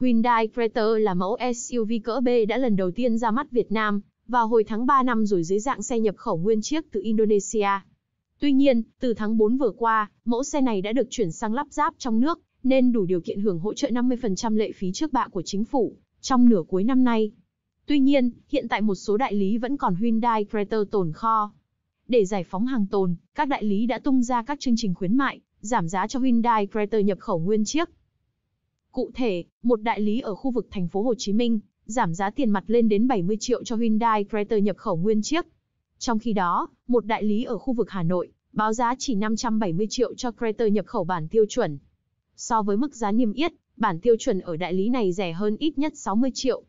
Hyundai Creta là mẫu SUV cỡ B đã lần đầu tiên ra mắt Việt Nam vào hồi tháng 3 năm rồi dưới dạng xe nhập khẩu nguyên chiếc từ Indonesia. Tuy nhiên, từ tháng 4 vừa qua, mẫu xe này đã được chuyển sang lắp ráp trong nước, nên đủ điều kiện hưởng hỗ trợ 50% lệ phí trước bạ của chính phủ trong nửa cuối năm nay. Tuy nhiên, hiện tại một số đại lý vẫn còn Hyundai Creta tồn kho. Để giải phóng hàng tồn, các đại lý đã tung ra các chương trình khuyến mại, giảm giá cho Hyundai Creta nhập khẩu nguyên chiếc Cụ thể, một đại lý ở khu vực thành phố Hồ Chí Minh giảm giá tiền mặt lên đến 70 triệu cho Hyundai Creta nhập khẩu nguyên chiếc. Trong khi đó, một đại lý ở khu vực Hà Nội báo giá chỉ 570 triệu cho Creta nhập khẩu bản tiêu chuẩn. So với mức giá niêm yết, bản tiêu chuẩn ở đại lý này rẻ hơn ít nhất 60 triệu.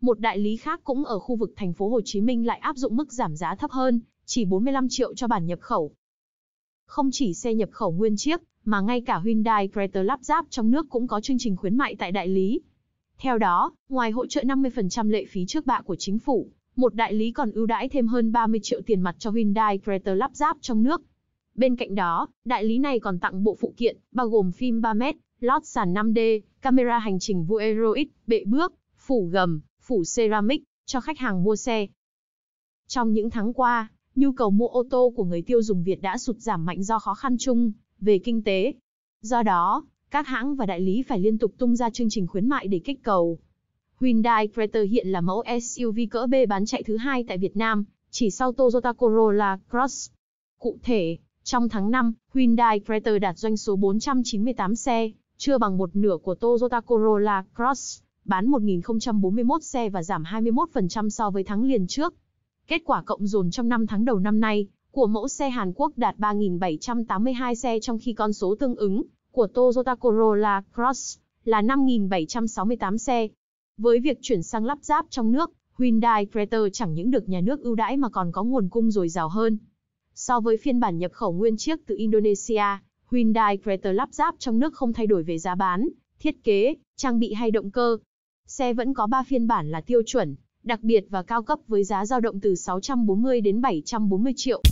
Một đại lý khác cũng ở khu vực thành phố Hồ Chí Minh lại áp dụng mức giảm giá thấp hơn, chỉ 45 triệu cho bản nhập khẩu. Không chỉ xe nhập khẩu nguyên chiếc, mà ngay cả Hyundai Creta lắp ráp trong nước cũng có chương trình khuyến mại tại đại lý. Theo đó, ngoài hỗ trợ 50% lệ phí trước bạ của chính phủ, một đại lý còn ưu đãi thêm hơn 30 triệu tiền mặt cho Hyundai Creta lắp ráp trong nước. Bên cạnh đó, đại lý này còn tặng bộ phụ kiện, bao gồm phim 3M, lót sàn 5D, camera hành trình Vueroid, bệ bước, phủ gầm, phủ ceramic, cho khách hàng mua xe. Trong những tháng qua, nhu cầu mua ô tô của người tiêu dùng Việt đã sụt giảm mạnh do khó khăn chung về kinh tế. Do đó, các hãng và đại lý phải liên tục tung ra chương trình khuyến mại để kích cầu. Hyundai Creta hiện là mẫu SUV cỡ B bán chạy thứ hai tại Việt Nam, chỉ sau Toyota Corolla Cross. Cụ thể, trong tháng 5, Hyundai Creta đạt doanh số 498 xe, chưa bằng một nửa của Toyota Corolla Cross, bán 1.041 xe và giảm 21% so với tháng liền trước. Kết quả cộng dồn trong 5 tháng đầu năm nay, của mẫu xe Hàn Quốc đạt 3.782 xe trong khi con số tương ứng của Toyota Corolla Cross là 5.768 xe. Với việc chuyển sang lắp ráp trong nước, Hyundai Creta chẳng những được nhà nước ưu đãi mà còn có nguồn cung dồi dào hơn. So với phiên bản nhập khẩu nguyên chiếc từ Indonesia, Hyundai Creta lắp ráp trong nước không thay đổi về giá bán, thiết kế, trang bị hay động cơ. Xe vẫn có 3 phiên bản là tiêu chuẩn, đặc biệt và cao cấp với giá dao động từ 640 đến 740 triệu.